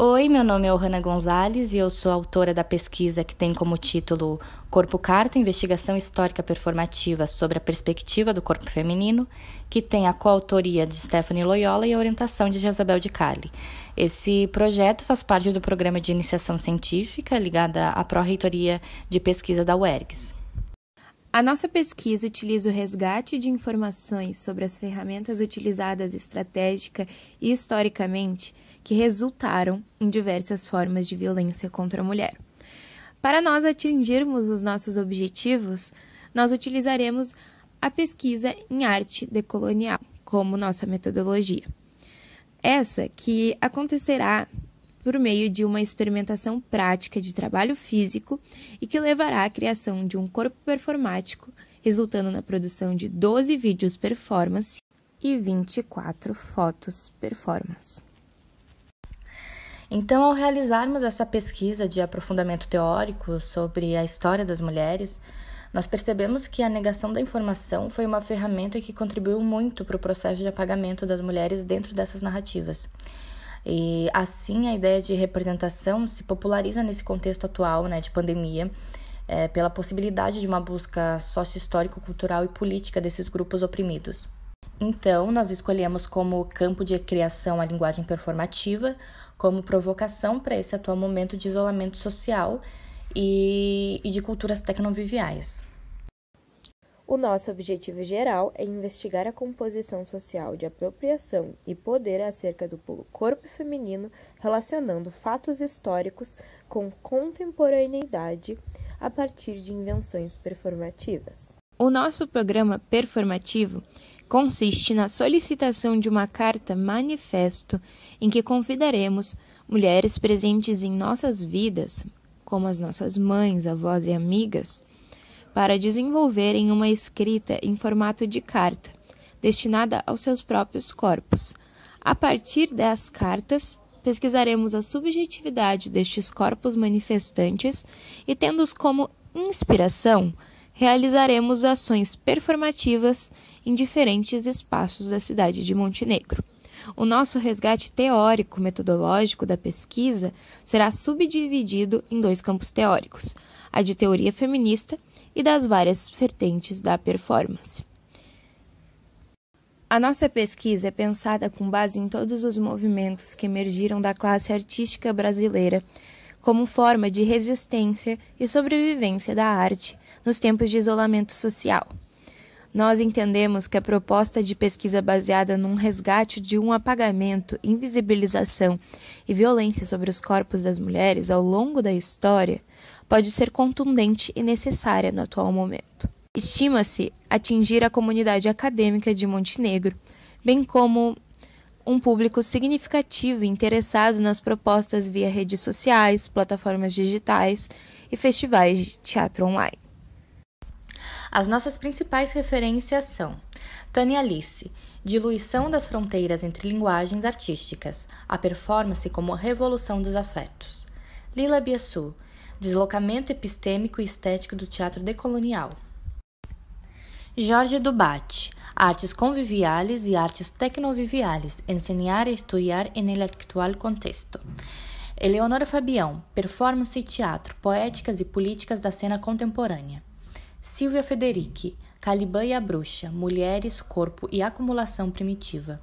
Oi, meu nome é Ohana Gonzalez e eu sou autora da pesquisa que tem como título Corpo Carta, Investigação Histórica Performativa sobre a Perspectiva do Corpo Feminino, que tem a coautoria de Stephanie Loyola e a orientação de Jezabel de Cali. Esse projeto faz parte do programa de iniciação científica ligada à Pró-Reitoria de Pesquisa da UERGS. A nossa pesquisa utiliza o resgate de informações sobre as ferramentas utilizadas estratégica e historicamente que resultaram em diversas formas de violência contra a mulher. Para nós atingirmos os nossos objetivos, nós utilizaremos a pesquisa em arte decolonial como nossa metodologia. Essa que acontecerá por meio de uma experimentação prática de trabalho físico e que levará à criação de um corpo performático, resultando na produção de 12 vídeos performance e 24 fotos performance. Então, ao realizarmos essa pesquisa de aprofundamento teórico sobre a história das mulheres, nós percebemos que a negação da informação foi uma ferramenta que contribuiu muito para o processo de apagamento das mulheres dentro dessas narrativas. E assim a ideia de representação se populariza nesse contexto atual né, de pandemia, é, pela possibilidade de uma busca sócio-histórico, cultural e política desses grupos oprimidos. Então, nós escolhemos como campo de criação a linguagem performativa, como provocação para esse atual momento de isolamento social e, e de culturas tecnoviviais. O nosso objetivo geral é investigar a composição social de apropriação e poder acerca do corpo feminino, relacionando fatos históricos com contemporaneidade a partir de invenções performativas. O nosso programa performativo consiste na solicitação de uma carta manifesto em que convidaremos mulheres presentes em nossas vidas, como as nossas mães, avós e amigas, para desenvolverem uma escrita em formato de carta, destinada aos seus próprios corpos. A partir das cartas, pesquisaremos a subjetividade destes corpos manifestantes e tendo-os como inspiração, realizaremos ações performativas em diferentes espaços da cidade de Montenegro. O nosso resgate teórico metodológico da pesquisa será subdividido em dois campos teóricos: a de teoria feminista e das várias vertentes da performance. A nossa pesquisa é pensada com base em todos os movimentos que emergiram da classe artística brasileira como forma de resistência e sobrevivência da arte nos tempos de isolamento social. Nós entendemos que a proposta de pesquisa baseada num resgate de um apagamento, invisibilização e violência sobre os corpos das mulheres ao longo da história pode ser contundente e necessária no atual momento. Estima-se atingir a comunidade acadêmica de Montenegro, bem como um público significativo interessado nas propostas via redes sociais, plataformas digitais e festivais de teatro online. As nossas principais referências são Tânia Alice, Diluição das Fronteiras entre Linguagens Artísticas, a Performance como a Revolução dos Afetos. Lila Biaçu Deslocamento Epistêmico e Estético do Teatro Decolonial. Jorge Dubate, Artes Conviviales e Artes Tecnoviviales, ensinar e Estudiar en el Actual Contexto. Eleonora Fabião, Performance e Teatro, Poéticas e Políticas da Cena Contemporânea. Silvia Federici, Caliban e a Bruxa, Mulheres, Corpo e Acumulação Primitiva.